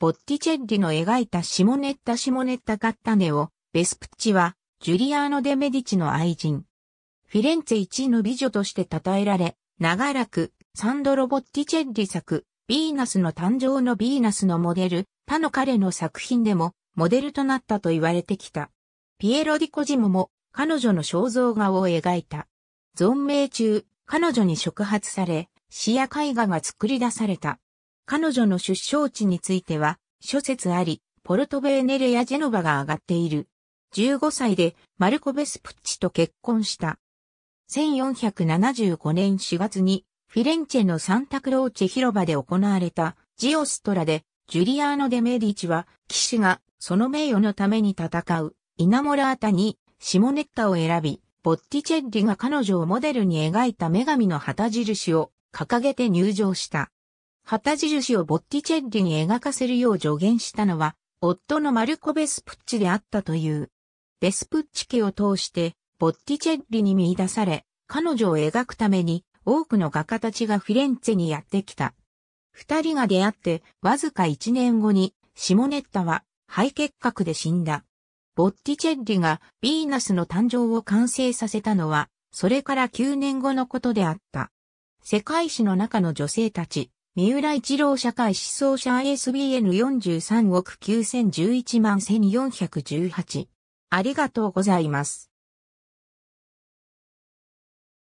ボッティチェッリの描いたシモネッタ・シモネッタ・カッタネを、ベスプッチは、ジュリアーノ・デ・メディチの愛人。フィレンツェ一位の美女として称えられ、長らく、サンドロ・ボッティチェッリ作、ヴィーナスの誕生のヴィーナスのモデル、他の彼の作品でも、モデルとなったと言われてきた。ピエロ・ディコジモも、彼女の肖像画を描いた。存命中、彼女に触発され、視野絵画が作り出された。彼女の出生地については、諸説あり、ポルトベーネレやジェノバが上がっている。15歳でマルコ・ベスプッチと結婚した。1475年4月にフィレンチェのサンタクローチェ広場で行われたジオストラでジュリアーノ・デ・メディチは騎士がその名誉のために戦うイナモラータにシモネッタを選び、ボッティチェッリが彼女をモデルに描いた女神の旗印を掲げて入場した。旗印をボッティチェッリに描かせるよう助言したのは、夫のマルコ・ベスプッチであったという。ベスプッチ家を通して、ボッティチェッリに見出され、彼女を描くために、多くの画家たちがフィレンツェにやってきた。二人が出会って、わずか一年後に、シモネッタは、肺結核で死んだ。ボッティチェッリがヴィーナスの誕生を完成させたのは、それから9年後のことであった。世界史の中の女性たち、三浦一郎社会思想者 ISBN 43億9011万1418。ありがとうございます。